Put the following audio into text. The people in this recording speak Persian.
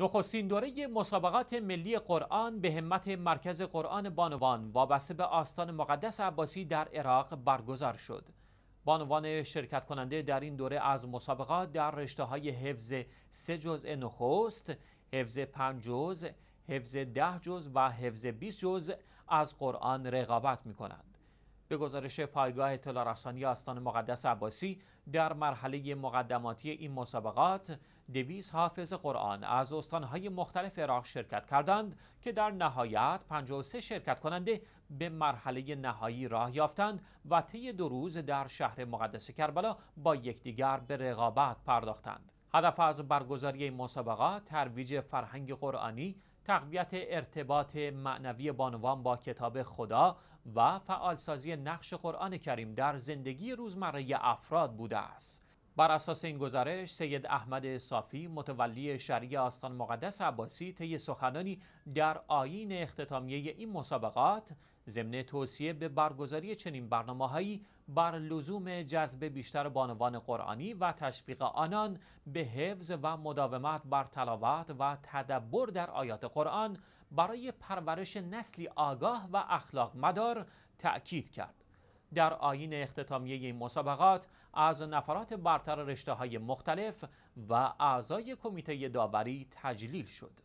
نخستین دوره مسابقات ملی قرآن به همت مرکز قرآن بانوان وابسته به آستان مقدس عباسی در عراق برگزار شد. بانوان شرکت کننده در این دوره از مسابقات در رشته های حفظ سه جزء نخست، حفظ پنج جزء، حفظ ده جزء و حفظ 20 جزء از قرآن رقابت می کنند. به گزارش پایگاه اطلاع رسانی آستان مقدس عباسی در مرحله مقدماتی این مسابقات دویز حافظ قرآن از استانهای مختلف عراق شرکت کردند که در نهایت 53 شرکت کننده به مرحله نهایی راه یافتند و طی دو روز در شهر مقدس کربلا با یکدیگر به رقابت پرداختند. هدف از برگزاری این مسابقات ترویج فرهنگ قرآنی تقویت ارتباط معنوی بانوان با کتاب خدا و فعالسازی نقش قرآن کریم در زندگی روزمره افراد بوده است. بر اساس این گزارش سید احمد صافی متولی شریع آستان مقدس عباسی طی سخنانی در آین اختتامیه این مسابقات ضمن توصیه به برگزاری چنین برنامههایی بر لزوم جذب بیشتر بانوان قرآنی و تشویق آنان به حفظ و مداومت بر تلاوت و تدبر در آیات قرآن برای پرورش نسلی آگاه و اخلاق مدار تأکید کرد. در آین اختتامیه این مسابقات از نفرات برتر رشته های مختلف و اعضای کمیته داوری تجلیل شد.